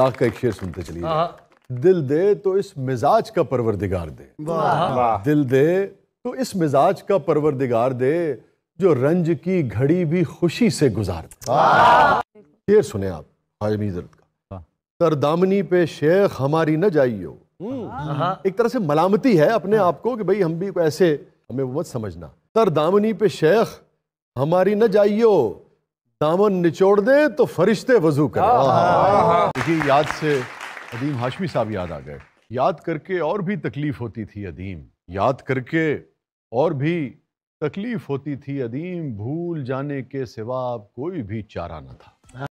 मुश्ताक का एक शेर सुनते चलिए दिल दे तो इस मिजाज का परवरदिगार दे हाँ। दिल दे तो इस मिजाज का परवरदिगार दे जो रंज की घड़ी भी खुशी से गुजार दे शेर सुने आप हाजमी जरद का तरदामनी हाँ। पे शेख हमारी न जाइयो हम्म। हाँ। एक तरह से मलामती है अपने आप को कि भाई हम भी ऐसे हमें वो मत समझना तरदामनी पे शेख हमारी न जाइयो दामन निचोड़ दे तो फरिश्ते वजू कर हाँ, हाँ, हाँ। देखिए याद से अदीम हाशमी साहब याद आ गए याद करके और भी तकलीफ होती थी अदीम याद करके और भी तकलीफ होती थी अदीम भूल जाने के सिवा कोई भी चारा न था